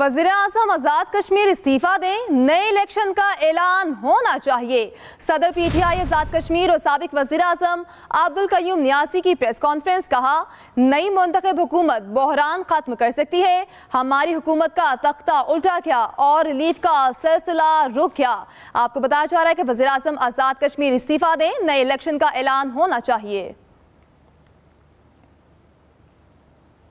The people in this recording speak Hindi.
वजीर अजम आज़ाद कश्मीर इस्तीफ़ा दें नए इलेक्शन का ऐलान होना चाहिए सदर P T I Azad Kashmir और सबक वजीर अजम अब्दुल कयूम न्यासी की प्रेस कॉन्फ्रेंस कहा नई मंतखब हुकूमत बहरान ख़त्म कर सकती है हमारी हुकूमत का तख्ता उल्टा क्या और रिलीफ का सिलसिला रुक क्या आपको बताया जा रहा है कि वजी अजम आज़ाद कश्मीर इस्तीफ़ा दें नए इलेक्शन का ऐलान होना चाहिए